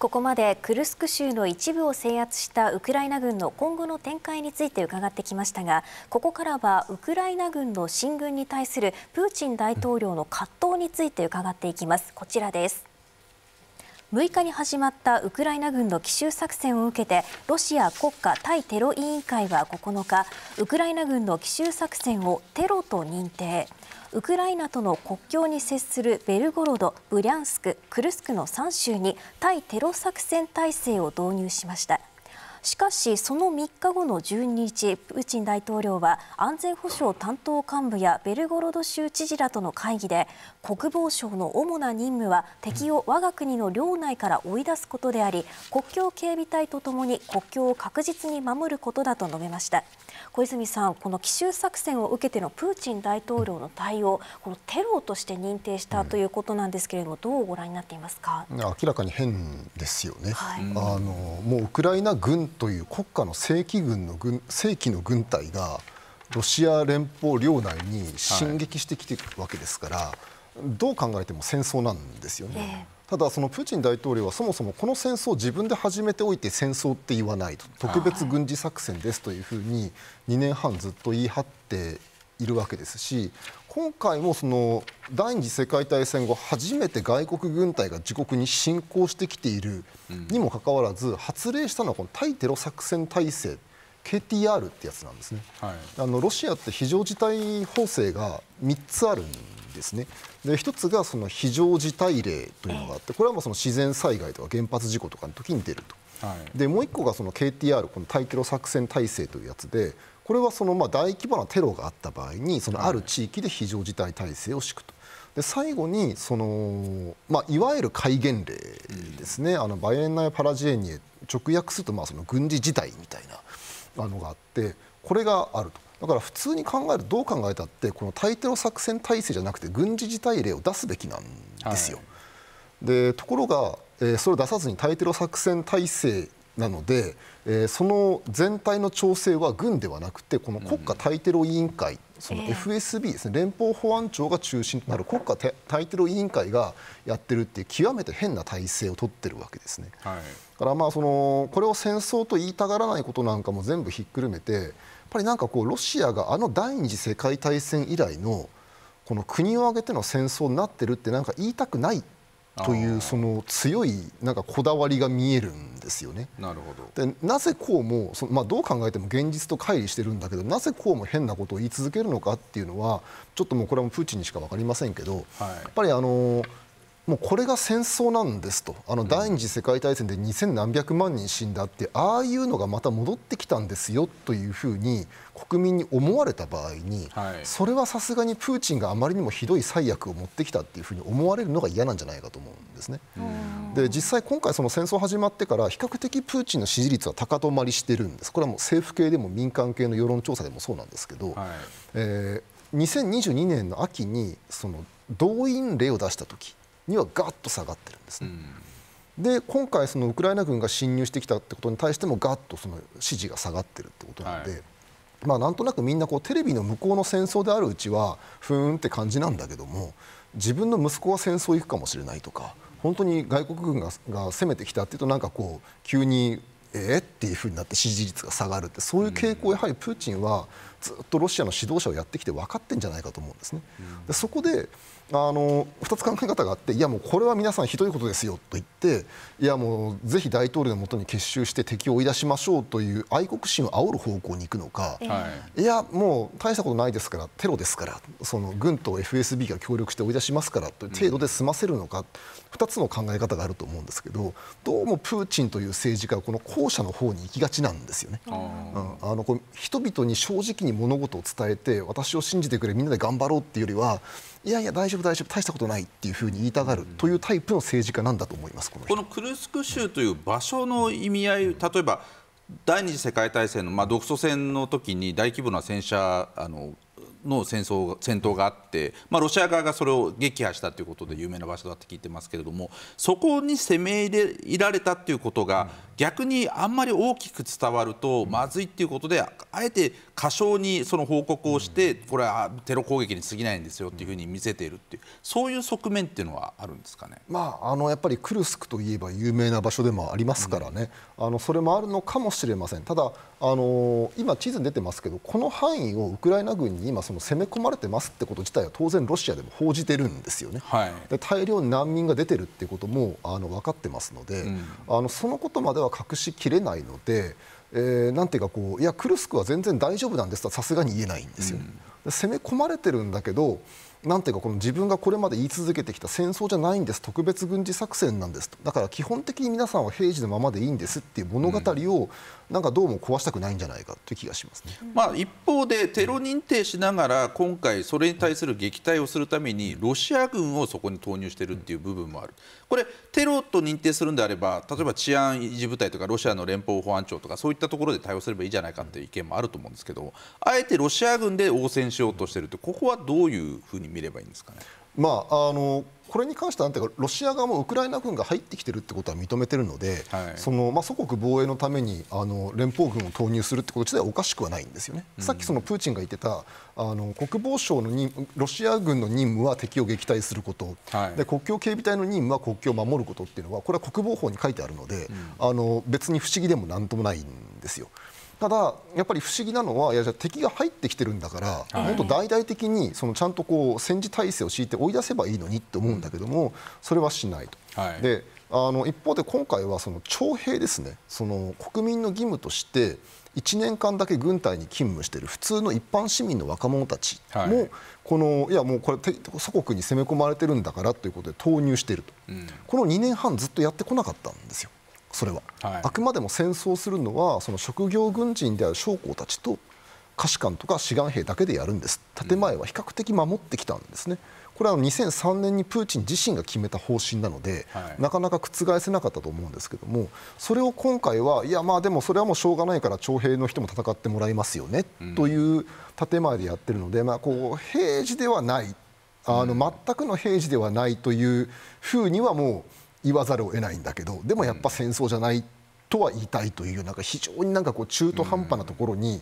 ここまでクルスク州の一部を制圧したウクライナ軍の今後の展開について伺ってきましたがここからはウクライナ軍の進軍に対するプーチン大統領の葛藤について伺っていきますこちらです6日に始まったウクライナ軍の奇襲作戦を受けてロシア国家対テロ委員会は9日ウクライナ軍の奇襲作戦をテロと認定ウクライナとの国境に接するベルゴロド、ブリャンスク、クルスクの3州に対テロ作戦体制を導入しました。しかし、その3日後の12日、プーチン大統領は安全保障担当幹部やベルゴロド州知事らとの会議で国防省の主な任務は敵を我が国の領内から追い出すことであり国境警備隊とともに国境を確実に守ることだと述べました。小泉さん、この奇襲作戦を受けてのプーチン大統領の対応、このテロとして認定したということなんですけれども、どうご覧になっていますか明らかに変ですよね、はい、あのもうウクライナ軍という国家の正規軍の軍正規の軍隊が、ロシア連邦領内に進撃してきているわけですから、はい、どう考えても戦争なんですよね。えーただ、そのプーチン大統領はそもそもこの戦争を自分で始めておいて戦争って言わないと特別軍事作戦ですというふうに2年半ずっと言い張っているわけですし今回もその第二次世界大戦後初めて外国軍隊が自国に侵攻してきているにもかかわらず発令したのはこの対テロ作戦体制 KTR ってやつなんですね、はい、あのロシアって非常事態法制が3つあるんですねで一つがその非常事態例というのがあってこれはもうその自然災害とか原発事故とかの時に出ると、はい、でもう一個がその KTR この対テロ作戦体制というやつでこれはそのまあ大規模なテロがあった場合にそのある地域で非常事態体制を敷くと。で最後にその、まあ、いわゆる戒厳令ですね、うん、あのバイエンナイ・パラジエニエ直訳するとまあその軍事事態みたいなのがあってこれがあると。だから普通に考えるどう考えたってこの対テロ作戦体制じゃなくて軍事事態例を出すべきなんですよ。はい、でところが、えー、それを出さずに対テロ作戦体制なので、えー、その全体の調整は軍ではなくてこの国家対テロ委員会、うん、その FSB ですね、連邦保安庁が中心となる国家対テロ委員会がやってるっていう極めて変な体制を取ってるわけですね。はい、だからまあそのこれを戦争と言いたがらないことなんかも全部ひっくるめてぱりなんかこうロシアがあの第二次世界大戦以来のこの国を挙げての戦争になってるってなんか言いたくないというその強いなんかこだわりが見えるんですよね。なるほどでなぜこうもその、まあ、どう考えても現実と乖離してるんだけどなぜこうも変なことを言い続けるのかっていうのはちょっともうこれはもプーチンにしか分かりませんけど、はい、やっぱりあのもうこれが戦争なんですとあの第二次世界大戦で2千何百万人死んだってああいうのがまた戻ってきたんですよというふうに国民に思われた場合に、それはさすがにプーチンがあまりにもひどい最悪を持ってきたっていうふうに思われるのが嫌なんじゃないかと思うんですね。で実際今回その戦争始まってから比較的プーチンの支持率は高止まりしてるんですこれはもう政府系でも民間系の世論調査でもそうなんですけど、えー、2022年の秋にその動員令を出した時にはガッと下がってるんですね。うん、で今回、そのウクライナ軍が侵入してきたってことに対してもガッとその支持が下がってるってことなので、はい、まあ、なんとなくみんなこうテレビの向こうの戦争であるうちはふーんって感じなんだけども自分の息子は戦争行くかもしれないとか本当に外国軍がが攻めてきたっていうとなんかこう急にえー、っていうふうになって支持率が下がるってそういう傾向をやはりプーチンはずっとロシアの指導者をやってきて分かってんじゃないかと思うんですね。でそこであの2つ考え方があっていやもうこれは皆さんひどいことですよと言っていやもうぜひ大統領のもとに結集して敵を追い出しましょうという愛国心を煽る方向に行くのか、はい、いやもう大したことないですからテロですからその軍と FSB が協力して追い出しますからという程度で済ませるのか、うん、2つの考え方があると思うんですけどどうもプーチンという政治家はこの後者の方に行きがちなんですよね。うん、あのこう人々に正直に物事を伝えて私を信じてくれみんなで頑張ろうっていうよりはいやいや大丈夫大丈夫大したことないっていうふうに言いたがるというタイプの政治家なんだと思いますこのこのクルスク州という場所の意味合い例えば第二次世界大戦の、まあ、独ソ戦の時に大規模な戦車あのの戦争戦闘があって、まあ、ロシア側がそれを撃破したということで有名な場所だって聞いてますけれどもそこに攻め入れられたということが、逆にあんまり大きく伝わるとまずいっていうことであえて過小にその報告をしてこれはテロ攻撃に過ぎないんですよっていうふうに見せているっていうそういう側面っていうのはあるんですかね、まあ、あのやっぱりクルスクといえば有名な場所でもありますからね、うん、あのそれもあるのかもしれませんただあの今地図に出てますけどこの範囲をウクライナ軍に今その攻め込まれてますってこと自体は当然ロシアでも報じてるんですよね、はい、大量に難民が出てるってこともあの分かってますので、うん、あのそのことまでは隠しきれないので、えー、なんていうかこういやクルスクは全然大丈夫なんですとさすがに言えないんですよ、ね、攻め込まれてるんだけどなんていうかこの自分がこれまで言い続けてきた戦争じゃないんです特別軍事作戦なんですとだから基本的に皆さんは平時のままでいいんですっていう物語をなんかどうも壊したくないんじゃないかという気がします、ね、まあ、一方でテロ認定しながら今回それに対する撃退をするためにロシア軍をそこに投入しているっていう部分もあるこれテロと認定するんであれば例えば治安維持部隊とかロシアの連邦保安庁とかそういったところで対応すればいいじゃないかという意見もあると思うんですけどあえてロシア軍で応戦しようとしているとここはどういうふうに見ればいいんですかね。まあ、あのこれに関してはロシア側もウクライナ軍が入ってきているということは認めているので、はい、そのまあ、祖国防衛のためにあの連邦軍を投入するってこと自体はおかしくはないんですよね、うん、さっきそのプーチンが言ってたあの国防省の任ロシア軍の任務は敵を撃退すること、はい、で国境警備隊の任務は国境を守ることっていうのはこれは国防法に書いてあるので、うん、あの別に不思議でもなんともないんですよ。ただ、やっぱり不思議なのは、いや、じゃ敵が入ってきてるんだから、もっと大々的に、そのちゃんとこう、戦時体制を敷いて追い出せばいいのにって思うんだけども、それはしないと。はい、であの一方で今回はその徴兵ですねその国民の義務として1年間だけ軍隊に勤務している普通の一般市民の若者たちも、はい、このいやもうこれ祖国に攻め込まれてるんだからということで投入していると、うん、この2年半ずっとやってこなかったんですよ。それは、はい、あくまでも戦争するのはその職業軍人である将校たちと下士官とか志願兵だけでやるんです建前は比較的守ってきたんですね、これは2003年にプーチン自身が決めた方針なので、はい、なかなか覆せなかったと思うんですけどもそれを今回はいやまあでもそれはもうしょうがないから徴兵の人も戦ってもらいますよね、うん、という建前でやってるので、まあ、こう平時ではないあの全くの平時ではないというふうにはもう言わざるを得ないんだけどでもやっぱ戦争じゃないとは言いたいというなんか非常になんかこう中途半端なところに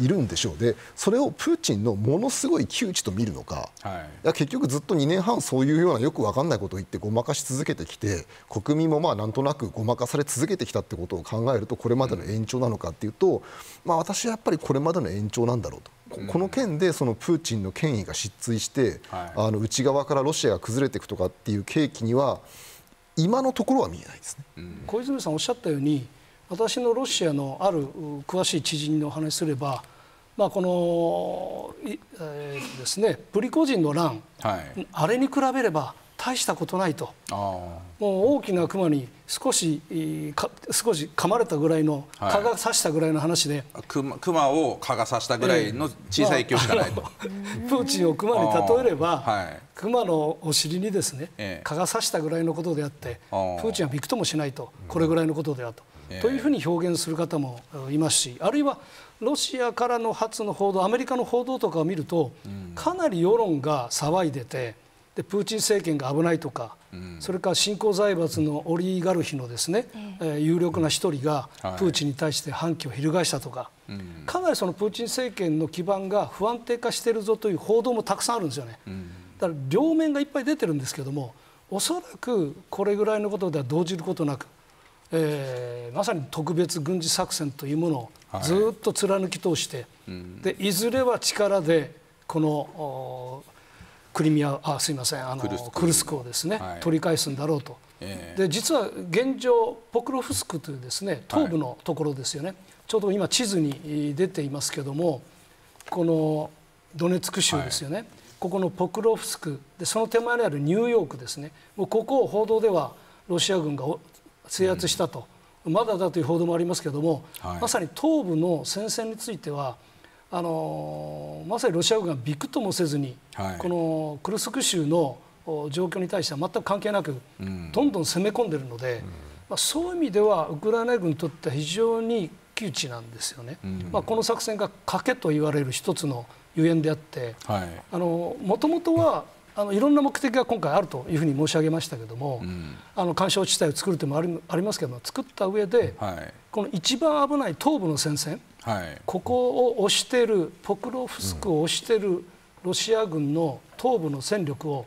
いるんでしょうでそれをプーチンのものすごい窮地と見るのか、はい、いや結局ずっと2年半そういうようなよく分かんないことを言ってごまかし続けてきて国民もまあなんとなくごまかされ続けてきたってことを考えるとこれまでの延長なのかっていうと、まあ、私はやっぱりこれまでの延長なんだろうと。この件でそのプーチンの権威が失墜して、はい、あの内側からロシアが崩れていくとかっていう契機には今のところは見えないですね、うん、小泉さんおっしゃったように私のロシアのある詳しい知人の話すれば、まあ、この、えー、ですねプリコジンの乱、はい、あれに比べれば大したことないとあもう大きな熊に少し少し噛まれたぐらいの蚊が刺したぐらいの話で、はい、熊を蚊が刺したぐらいの小さい勢いしかないと、まあ、プーチンを熊に例えれば、はい、熊のお尻にですね、蚊が刺したぐらいのことであってプーチンはびくともしないとこれぐらいのことであと、え、というふうに表現する方もいますしあるいはロシアからの初の報道アメリカの報道とかを見ると、かなり世論が騒いでて。でプーチン政権が危ないとか、うん、それから新興財閥のオリガルヒのですね、えー、有力な一人がプーチンに対して反旗を翻したとか、はい、かなりそのプーチン政権の基盤が不安定化しているぞという報道もたくさんあるんですよね。うん、だから両面がいっぱい出てるんですけどもおそらくこれぐらいのことでは動じることなく、えー、まさに特別軍事作戦というものをずっと貫き通して、はいうん、でいずれは力でこの。クリミアあすいませんあのクルスクをですね、はい、取り返すんだろうと、えー、で実は現状ポクロフスクというですね東部のところですよね、はい、ちょうど今地図に出ていますけどもこのドネツク州ですよね、はい、ここのポクロフスクでその手前にあるニューヨークですねもうここを報道ではロシア軍が制圧したと、うん、まだだという報道もありますけども、まさに東部の戦線についてはあのまさにロシア軍がびくともせずに、はい、このクルスク州の状況に対しては全く関係なく、うん、どんどん攻め込んでいるので、うん、まあ、そういう意味ではウクライナ軍にとっては非常に窮地なんですよね、うん、まあ、この作戦が賭けと言われる一つのゆえんであって、はい、あのもともとはあのいろんな目的が今回あるというふうに申し上げましたけども、うん、あの干渉地帯を作るというのもありますけども作った上で、はい、この一番危ない東部の戦線、はい、ここを押しているポクロフスクを押しているロシア軍の東部の戦力を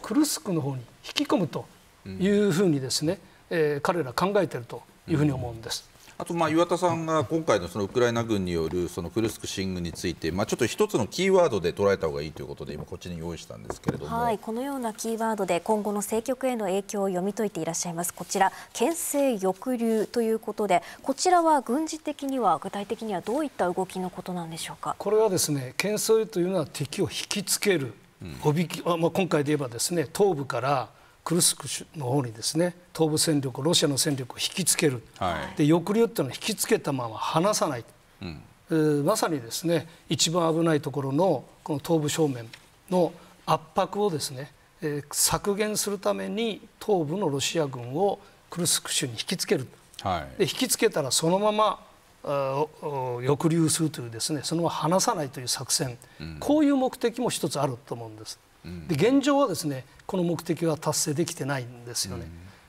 クルスクの方に引き込むというふうにですね、えー、彼ら考えているというふうに思うんです。あとまあ岩田さんが今回のそのウクライナ軍によるそのクルスク進軍について、まあ、ちょっと一つのキーワードで捉えた方がいいということで今こっちに用意したんですけれども、はい、このようなキーワードで今後の政局への影響を読み解いていらっしゃいますこちら牽制抑留ということでこちらは軍事的には具体的にはどういった動きのことなんでしょうかこれはですね牽制というのは敵を引きつける、うん、おびきまあ、今回で言えばですね東部からクルスクの方にですね東部戦力ロシアの戦力を引きつける、はい、で抑留っていうのは引きつけたまま離さない、うん、えー、まさにですね一番危ないところのこの東部正面の圧迫をですね、えー、削減するために東部のロシア軍をクルスク州に引きつける、はい、で引きつけたらそのまま抑留するというですねそのまま離さないという作戦、うん、こういう目的も一つあると思うんです。で現状はですねこの目的は達成できてないんですよね。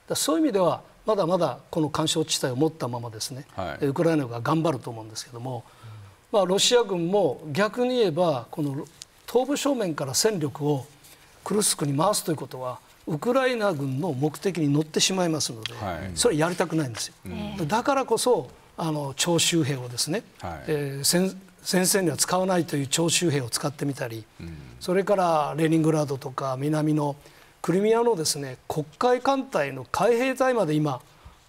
だそういう意味ではまだまだこの緩衝地帯を持ったままですね、はい、ウクライナが頑張ると思うんですけども、まあ、ロシア軍も逆に言えばこの東部正面から戦力をクルスクに回すということはウクライナ軍の目的に乗ってしまいますので、はい、それやりたくないんですよ。だからこそあの徴集兵をですね、はい、えー、先生には使わないという徴集兵を使ってみたり、うん、それからレーニングラードとか南のクリミアのですね黒海艦隊の海兵隊まで今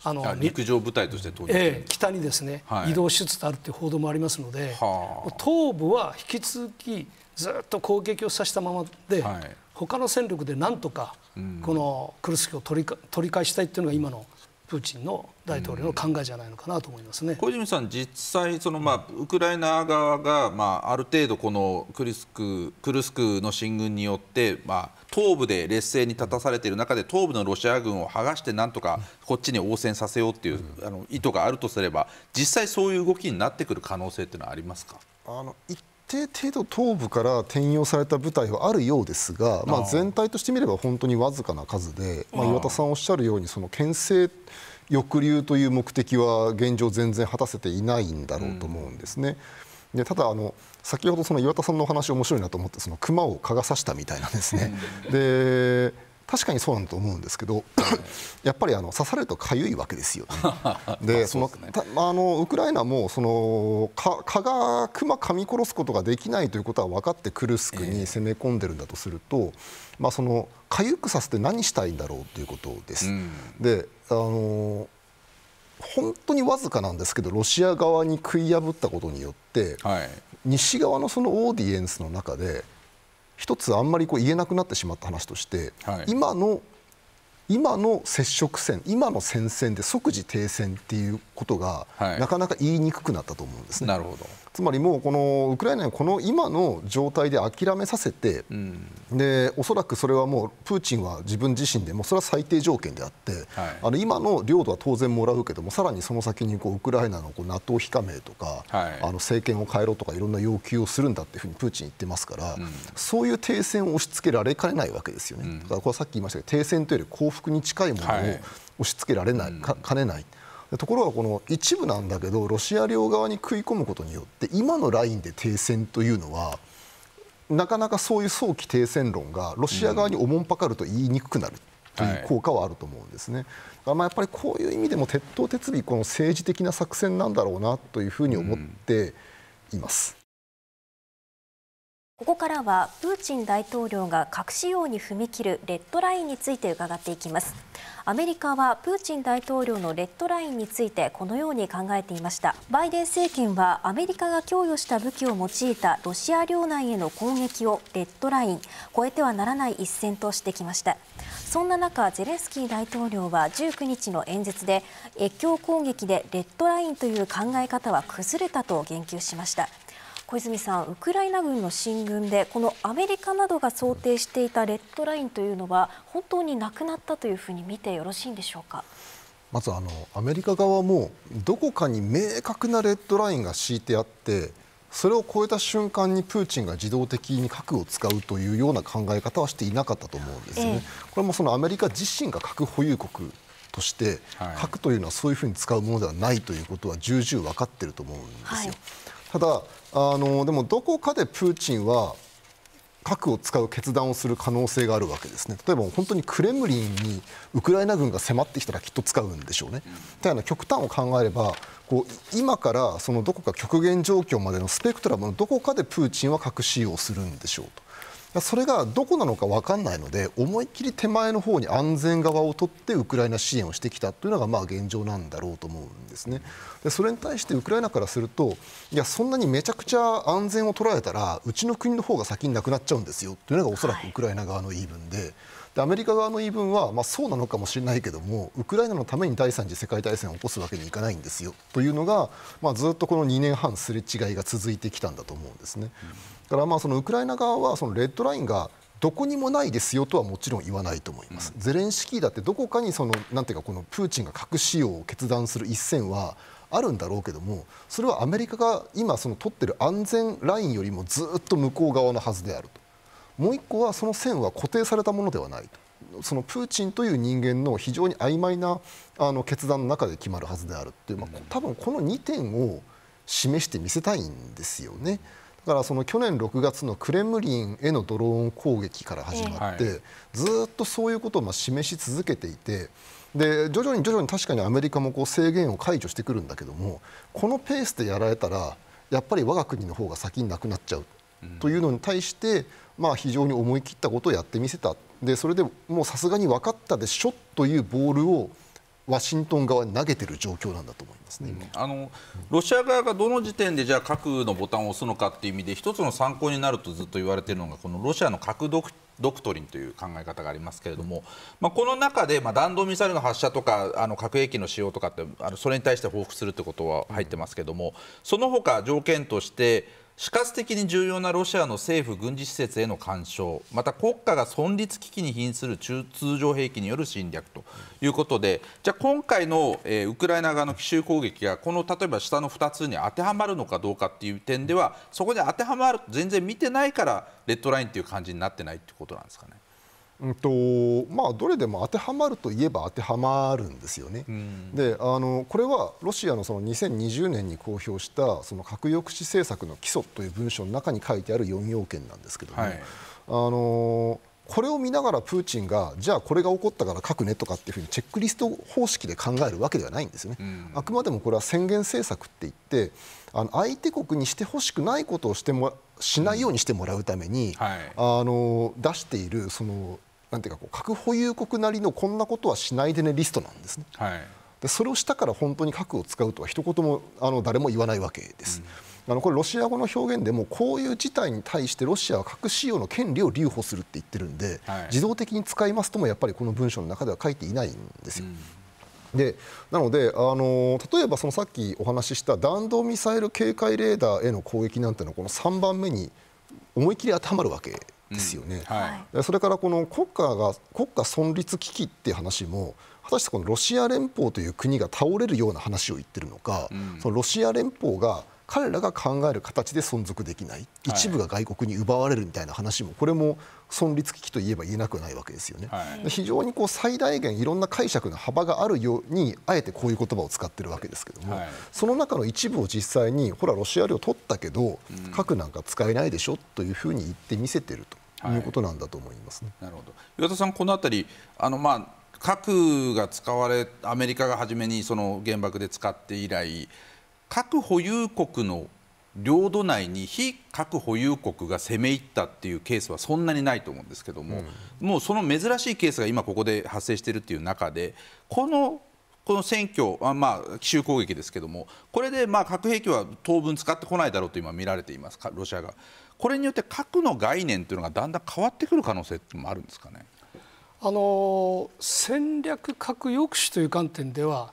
あの陸上部隊として投入、ええ、北にですね、はい、移動しつつあるという報道もありますので、はあ、東部は引き続きずっと攻撃をさせたままで、はい、他の戦力でなんとかこのクルスキを取り取り返したいというのが今の。うんプーチンの大統領の考えじゃないのかなと思いますね、うん、小泉さん、実際その、まあ、ウクライナ側が、まあ、ある程度このクリスククルスクの進軍によって、まあ、東部で劣勢に立たされている中で東部のロシア軍を剥がしてなんとかこっちに応戦させようという、うん、あの意図があるとすれば実際そういう動きになってくる可能性というのはありますかあの一定程度東部から転用された部隊はあるようですが、まあ、全体として見れば本当にわずかな数で、まあ、岩田さんおっしゃるようにその牽制抑留という目的は現状全然果たせていないんだろうと思うんですね。でただあの先ほどその岩田さんのお話面白いなと思ってその熊を蚊が刺したみたいなんですね。で確かにそうなんだと思うんですけど、やっぱりあの刺されるとかゆいわけですよ、ね、でそのあのウクライナもその蚊が熊噛み殺すことができないということは分かってクルスクに攻め込んでるんだとすると、まあ、そのかゆくさせて何したいんだろうということです。うん、であの本当にわずかなんですけどロシア側に食い破ったことによって、はい、西側のそのオーディエンスの中で一つあんまりこう言えなくなってしまった話として、はい、今の今の接触戦今の戦線で即時停戦っていうことが、はい、なかなか言いにくくなったと思うんですね。なるほどつまりもうこのウクライナのこの今の状態で諦めさせて、うん、でおそらくそれはもうプーチンは自分自身でもそれは最低条件であって、はい、あの今の領土は当然もらうけどもさらにその先にこうウクライナのこう NATO 非加盟とか、はい、あの政権を変えろとかいろんな要求をするんだっていうふうにプーチン言ってますから、うん、そういう停戦を押し付けられかねないわけですよね。だからこれさっき言いましたけど停戦というより降伏に近いものを押し付けられない、かねない。うんところがこの一部なんだけどロシア領側に食い込むことによって今のラインで停戦というのはなかなかそういう早期停戦論がロシア側におもんぱかると言いにくくなる。という効果はあると思うんですね、はい、まあやっぱりこういう意味でも鉄頭鉄尾この政治的な作戦なんだろうなというふうに思っています。うんここからはプーチン大統領が核使用に踏み切るレッドラインについて伺っていきますアメリカはプーチン大統領のレッドラインについてこのように考えていましたバイデン政権はアメリカが供与した武器を用いたロシア領内への攻撃をレッドライン超えてはならない一線としてきましたそんな中ゼレンスキー大統領は19日の演説で越境攻撃でレッドラインという考え方は崩れたと言及しました小泉さん、ウクライナ軍の進軍でこのアメリカなどが想定していたレッドラインというのは本当になくなったというふうに見てよろしいんでしょうか。まずあのアメリカ側もどこかに明確なレッドラインが敷いてあってそれを超えた瞬間にプーチンが自動的に核を使うというような考え方はしていなかったと思うんですよね。ええ、これもそのアメリカ自身が核保有国として、核というのはそういうふうに使うものではないということは重々分かっていると思うんですよ。はいただあの、でもどこかでプーチンは核を使う決断をする可能性があるわけですね、例えば本当にクレムリンにウクライナ軍が迫ってきたらきっと使うんでしょうね。みたいな極端を考えればこう今からそのどこか極限状況までのスペクトラムのどこかでプーチンは核使用するんでしょうと。それがどこなのか分からないので思い切り手前の方に安全側を取ってウクライナ支援をしてきたというのがまあ現状なんだろうと思うんですねでそれに対してウクライナからするといやそんなにめちゃくちゃ安全を取られたらうちの国の方が先になくなっちゃうんですよというのがおそらくウクライナ側の言い分で。はいでアメリカ側の言い分は、まあ、そうなのかもしれないけどもウクライナのために第3次世界大戦を起こすわけにいかないんですよというのが、まあ、ずっとこの2年半すれ違いが続いてきたんだと思うんですね。からまあそのウクライナ側はそのレッドラインがどこにもないですよとはもちろん言わないと思います、うん、ゼレンスキーだってどこかにそのなんていうかこのプーチンが核使用を決断する一線はあるんだろうけどもそれはアメリカが今その取ってる安全ラインよりもずっと向こう側のはずであるともう一個はその線は固定されたものではないとそのプーチンという人間の非常に曖昧なあな決断の中で決まるはずであるっていう、まあ、多分この2点を示して見せたいんですよね。うんだからその去年6月のクレムリンへのドローン攻撃から始まって、ずっとそういうことをま示し続けていてで徐々に徐々に確かにアメリカもこう制限を解除してくるんだけどもこのペースでやられたらやっぱり我が国の方が先になくなっちゃうというのに対して、まあ、非常に思い切ったことをやってみせたでそれでもうさすがに分かったでしょというボールをワシントン側に投げてる状況なんだと思いますね、うん、あのロシア側がどの時点でじゃあ核のボタンを押すのかっていう意味で一つの参考になるとずっと言われているのがこのロシアの核ドクドクトリンという考え方がありますけれども、まあ、この中で、まあ、弾道ミサイルの発射とかあの核兵器の使用とかってあのそれに対して報復するということは入ってますけれども、その他条件として死活的に重要なロシアの政府軍事施設への干渉また国家が存立危機に瀕する通常兵器による侵略ということでじゃあ今回の、えー、ウクライナ側の奇襲攻撃がこの例えば下の2つに当てはまるのかどうかという点ではそこに当てはまる全然見てないからレッドラインという感じになってないということなんですかね。うんとまあ、どれでも当てはまるといえば当てはまるんですよね、うん、であのこれはロシアのその2020年に公表したその核抑止政策の基礎という文書の中に書いてある4要件なんですけども、はい、あのこれを見ながらプーチンがじゃあこれが起こったから書くねとかっていうふうにチェックリスト方式で考えるわけではないんですよね、うん、あくまでもこれは宣言政策って言ってあの相手国にしてほしくないことをしてもしないようにしてもらうために、うんはい、あの出しているそのなんていうかこう核保有国なりのこんなことはしないでねリストなんですね。はいでそれをしたから本当に核を使うとは一言もあの誰も言わないわけです。うん、あのこれロシア語の表現でもこういう事態に対してロシアは核使用の権利を留保するって言ってるんで、はい、自動的に使いますともやっぱりこの文章の中では書いていないんですよ。うんでなので、あの例えばそのさっきお話しした弾道ミサイル警戒レーダーへの攻撃なんてのはこの3番目に思い切り当てはまるわけですよね、うんはい、それからこの国家が国家存立危機っていう話も果たしてこのロシア連邦という国が倒れるような話を言ってるのか、うん、そのロシア連邦が彼らが考える形で存続できない、一部が外国に奪われるみたいな話もこれも存立危機といえば言えなくないわけですよね、はい、非常にこう最大限いろんな解釈の幅があるようにあえてこういう言葉を使ってるわけですけども、はい、その中の一部を実際にほらロシア領取ったけど核なんか使えないでしょというふうに言って見せてるということなんだと思います、ねはい、なるほど岩田さん、このありあの、まあ、核が使われアメリカが初めにその原爆で使って以来核保有国の領土内に非核保有国が攻め入ったっていうケースはそんなにないと思うんですけども、うん、もうその珍しいケースが今ここで発生しているっていう中でこのこの選挙、まあ、奇襲攻撃ですけどもこれでまあ核兵器は当分使ってこないだろうと今見られていますロシアがこれによって核の概念というのがだんだん変わってくる可能性もあるんですかねあの戦略核抑止という観点では、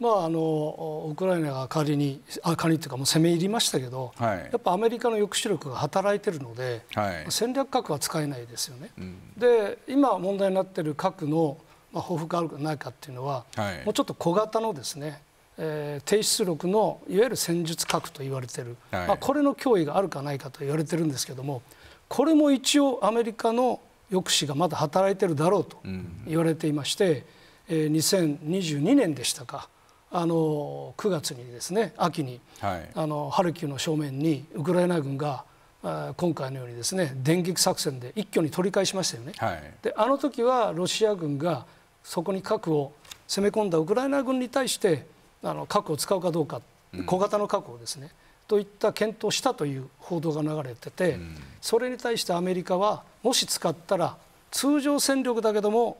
まあ、あのウクライナが仮にあ仮というかもう攻め入りましたけど、はい、やっぱアメリカの抑止力が働いているので、はい、戦略核は使えないですよね。うん、で今問題になっている核のまあ、報復があるかないかっていうのは、はい、もうちょっと小型のですね、えー、低出力のいわゆる戦術核と言われてる、はい、まあ、これの脅威があるかないかと言われてるんですけどもこれも一応アメリカの抑止がまだ働いてるだろうと言われていまして、うん、えー、2022年でしたかあの9月にですね秋に、はい、あのハルキウの正面にウクライナ軍が今回のようにですね電撃作戦で一挙に取り返しましたよね、はい、であの時はロシア軍がそこに核を攻め込んだウクライナ軍に対してあの核を使うかどうか、小型の核をですね、といった検討したという報道が流れてて、うん、それに対してアメリカはもし使ったら通常戦力だけども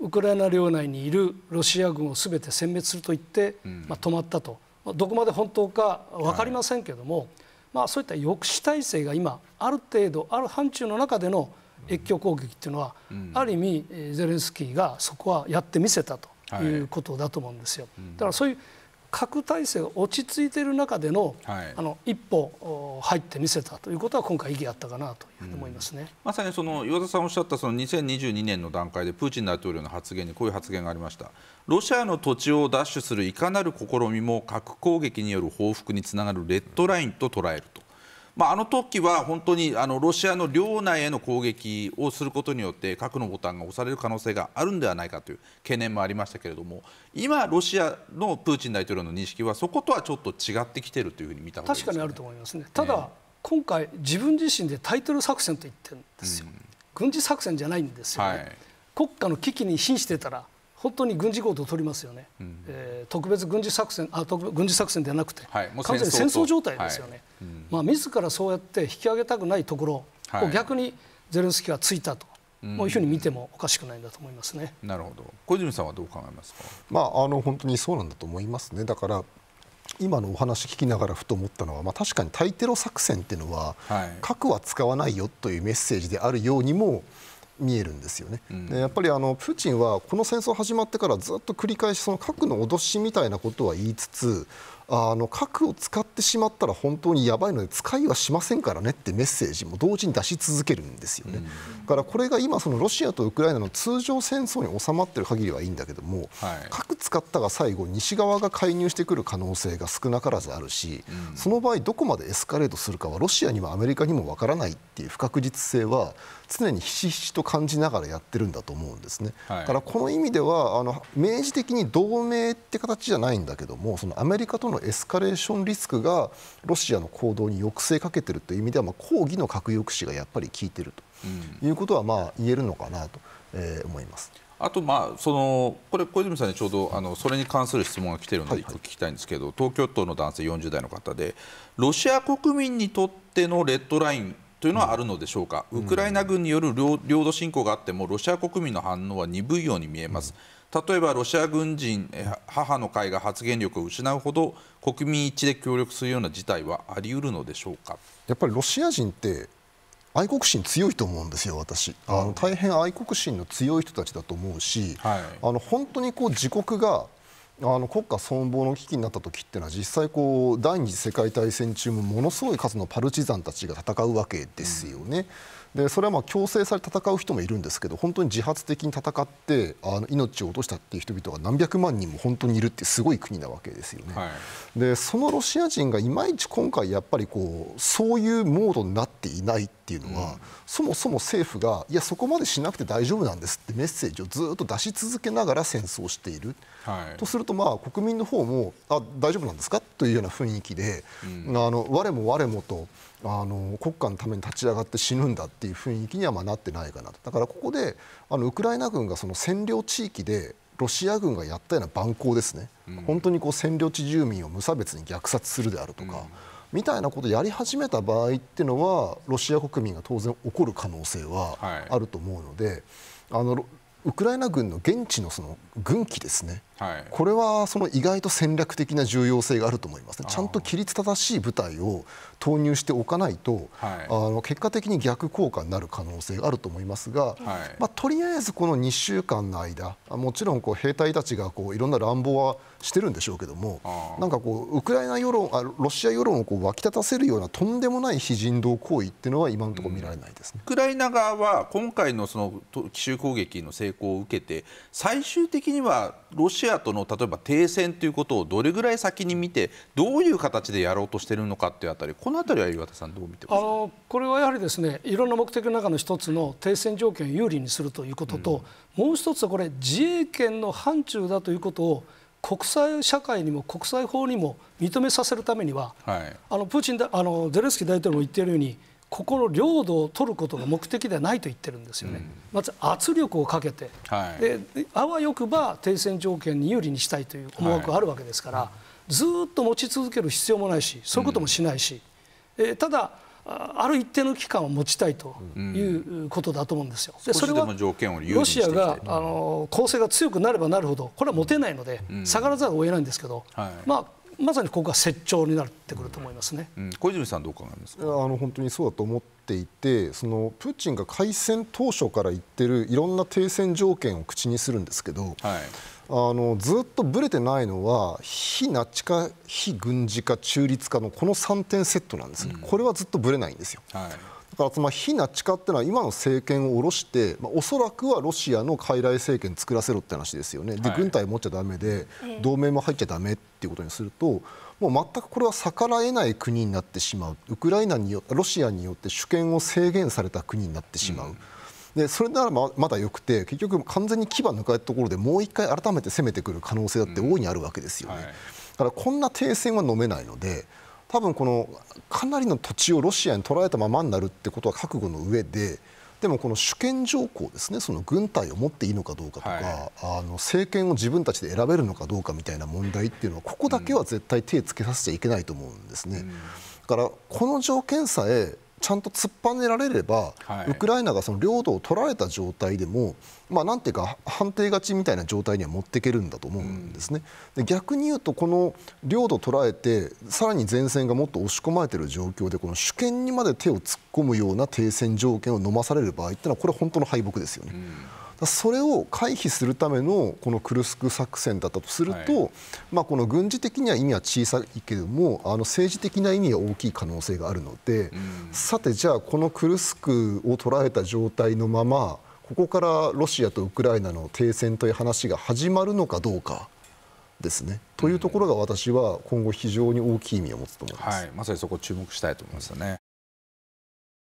ウクライナ領内にいるロシア軍を全て殲滅すると言って、うん、まあ、止まったと、まあ、どこまで本当か分かりませんけども、はい、まあ、そういった抑止体制が今ある程度ある範疇の中での越境攻撃っていうのは、うん、ある意味ゼレンスキーがそこはやってみせたということだと思うんですよ。はい、だからそういう核体制が落ち着いている中でのはい、あの一歩入ってみせたということは今回意義あったかなというふうに思いますね、うん、まさにその岩田さんおっしゃったその2022年の段階でプーチン大統領の発言にこういう発言がありましたロシアの土地を奪取するいかなる試みも核攻撃による報復につながるレッドラインと捉えるまあ、あの時は本当にあのロシアの領内への攻撃をすることによって核のボタンが押される可能性があるのではないかという懸念もありましたけれども今、ロシアのプーチン大統領の認識はそことはちょっと違ってきているというふうに見た、ね、確かにあると思いますね。ただ、ね、今回自分自身でタイトル作戦と言ってるんですよ、うん、軍事作戦じゃないんですよ、ねはい、国家の危機に瀕してたら本当に軍事行動を取りますよね、うん、えー、特別軍事作戦あ特軍事作戦ではなくて、はい、完全に戦争状態ですよね、はいうん、まあ、自らそうやって引き上げたくないところを逆にゼレンスキーはついたと。もういうふうに見てもおかしくないんだと思いますね。なるほど。小泉さんはどう考えますか。まああの本当にそうなんだと思いますね。だから今のお話聞きながらふと思ったのは、まあ、確かに対テロ作戦っていうのは、はい、核は使わないよというメッセージであるようにも見えるんですよね、うん、やっぱりあのプーチンはこの戦争始まってからずっと繰り返しその核の脅しみたいなことは言いつつあの核を使ってしまったら本当にやばいので使いはしませんからねってメッセージも同時に出し続けるんですよね、うん、だからこれが今そのロシアとウクライナの通常戦争に収まってる限りはいいんだけども、はい、核使ったが最後西側が介入してくる可能性が少なからずあるし、うん、その場合どこまでエスカレートするかはロシアにもアメリカにもわからないっていう不確実性は常にひしひしと感じながらやってるんだと思うんですね、はい、だからこの意味ではあの明示的に同盟って形じゃないんだけどもそのアメリカとのエスカレーションリスクがロシアの行動に抑制かけてるという意味では、まあ、抗議の核抑止がやっぱり効いてるということはまあ言えるのかなと、えー、思います。あと、まあ、そのこれ小泉さんにちょうどあのそれに関する質問が来ているので聞きたいんですけど、東京都の男性40代の方でロシア国民にとってのレッドラインというのはあるのでしょうか、ウクライナ軍による領土侵攻があってもロシア国民の反応は鈍いように見えます。例えばロシア軍人母の会が発言力を失うほど国民一致で協力するような事態はあり得るのでしょうかやっぱりロシア人って愛国心強いと思うんですよ、私あの大変愛国心の強い人たちだと思うし、はい、あの本当にこう自国があの国家存亡の危機になった時っていうのは実際こう第二次世界大戦中もものすごい数のパルチザンたちが戦うわけですよね。うんでそれはまあ強制され戦う人もいるんですけど本当に自発的に戦ってあの命を落としたっていう人々が何百万人も本当にいるってすごい国なわけですよね。はい、でそのロシア人がいまいち今回やっぱりこうそういうモードになっていないっていうのは、うん、そもそも政府がいやそこまでしなくて大丈夫なんですってメッセージをずっと出し続けながら戦争している、はい、とするとまあ国民の方もあ大丈夫なんですかというような雰囲気で、うん、あの我も我もとあの国家のために立ち上がって死ぬんだってっていう雰囲気にはまなってないかなとだからここであのウクライナ軍がその占領地域でロシア軍がやったような蛮行ですね、うん、本当にこう占領地住民を無差別に虐殺するであるとか、うん、みたいなことをやり始めた場合っていうのはロシア国民が当然起こる可能性はあると思うので、はい、あのウクライナ軍の現地のその軍機ですねはい、これはその意外と戦略的な重要性があると思います、ね、ちゃんと規律正しい部隊を投入しておかないと、はい、あの結果的に逆効果になる可能性があると思いますが、はい、まあ、とりあえずこの2週間の間もちろんこう兵隊たちがこういろんな乱暴はしてるんでしょうけどもなんかこうウクライナ世論あロシア世論をこう湧き立たせるようなとんでもない非人道行為っていうのは今のところ見られないです、ねうん、ウクライナ側は今回のその奇襲攻撃の成功を受けて最終的にはロシアアとの例えば停戦ということをどれぐらい先に見てどういう形でやろうとしているのかというあたりこのあたりは岩田さんどう見てますかあのこれはやはりですねいろんな目的の中の一つの停戦条件を有利にするということと、うん、もう一つはこれ自衛権の範疇だということを国際社会にも国際法にも認めさせるためには、はい、あのプーチンあのゼレンスキー大統領も言っているようにここの領土を取ることが目的ではないと言ってるんですよね、うん、まず圧力をかけて、はい、であわよくば停戦条件に有利にしたいという思惑があるわけですから、はい、ずっと持ち続ける必要もないしそういうこともしないし、うん、えただある一定の期間を持ちたいということだと思うんですよ。でそれはロシアがあの攻勢が強くなればなるほどこれは持てないので、下がらざるを得ないんですけど、はい、まあまさにここが折調になってくると思いますね、うん、小泉さんどう考えますかあの本当にそうだと思っていてそのプーチンが開戦当初から言ってるいろんな停戦条件を口にするんですけど、はい、あのずっとぶれてないのは非ナチ化、非軍事化、中立化のこの3点セットなんですね、うん、これはずっとぶれないんですよ。はいだからつまり非ナチ化っていうのは今の政権を下ろして、まあ、おそらくはロシアの傀儡政権作らせろって話ですよね、で軍隊持っちゃだめで、同盟も入っちゃだめっていうことにすると、もう全くこれは逆らえない国になってしまう、ウクライナによロシアによって主権を制限された国になってしまう。うんでそれならままだよくて結局完全に牙抜かれたところでもう一回改めて攻めてくる可能性だって大いにあるわけですよね、うんはい、だからこんな停戦は飲めないので多分このかなりの土地をロシアに取られたままになるってことは覚悟の上ででもこの主権条項ですねその軍隊を持っていいのかどうかとか、はい、あの政権を自分たちで選べるのかどうかみたいな問題っていうのはここだけは絶対手をつけさせちゃいけないと思うんですね。うん、だからこの条件さえちゃんと突っぱねられれば、はい、ウクライナがその領土を取られた状態でも、まあ、なんていうか判定勝ちみたいな状態には持っていけるんだと思うんですね、で逆に言うとこの領土を捉えてさらに前線がもっと押し込まれている状況でこの主権にまで手を突っ込むような停戦条件を飲まされる場合ってのはこれ本当の敗北ですよね。うんそれを回避するためのこのクルスク作戦だったとすると、はい、まあ、この軍事的には意味は小さいけれどもあの政治的な意味は大きい可能性があるので、うん、さてじゃあこのクルスクを捉えた状態のままここからロシアとウクライナの停戦という話が始まるのかどうか。ですね。というところが私は今後非常に大きい意味を持つと思います、はい、まさにそこ注目したいと思いますよね。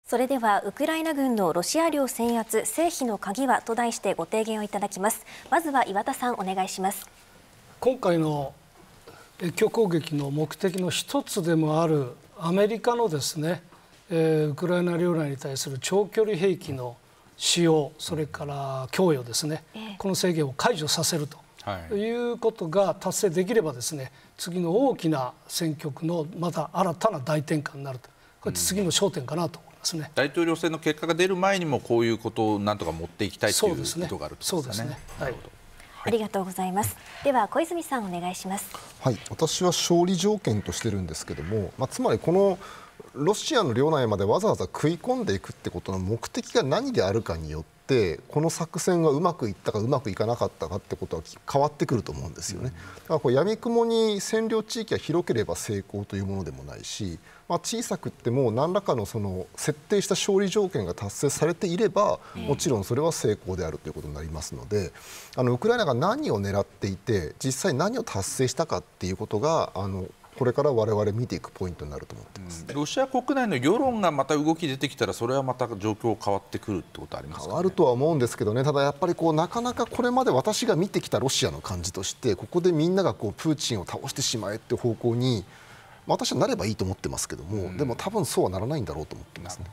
それではウクライナ軍のロシア領制圧成否の鍵はと題してご提言をいただきますまずは岩田さんお願いします今回の越境攻撃の目的の一つでもあるアメリカのですね、えー、ウクライナ領内に対する長距離兵器の使用それから供与ですね、えー、この制限を解除させると、はい、ということが達成できればですね次の大きな戦局のまた新たな大転換になるとこれ次の焦点かなとますね大統領選の結果が出る前にもこういうことをなんとか持っていきたいということがあると、ね、ですね。ありがとうございます。では小泉さんお願いします。はい、私は勝利条件としてるんですけども、まあ、つまりこのロシアの領内までわざわざ食い込んでいくってことの目的が何であるかによってこの作戦がうまくいったかうまくいかなかったかってことは変わってくると思うんですよね。だからこう闇雲に占領地域が広ければ成功というものでもないしまあ、小さくっても何らかのその設定した勝利条件が達成されていればもちろんそれは成功であるということになりますのであのウクライナが何を狙っていて実際何を達成したかっていうことがあのこれから我々見ていくポイントになると思ってます、うん、ロシア国内の世論がまた動き出てきたらそれはまた状況変わってくるってことありますか、ね、変わるとは思うんですけどねただやっぱりこうなかなかこれまで私が見てきたロシアの感じとしてここでみんながこうプーチンを倒してしまえって方向に私はなればいいと思ってますけどもでも多分そうはならないんだろうと思ってますね。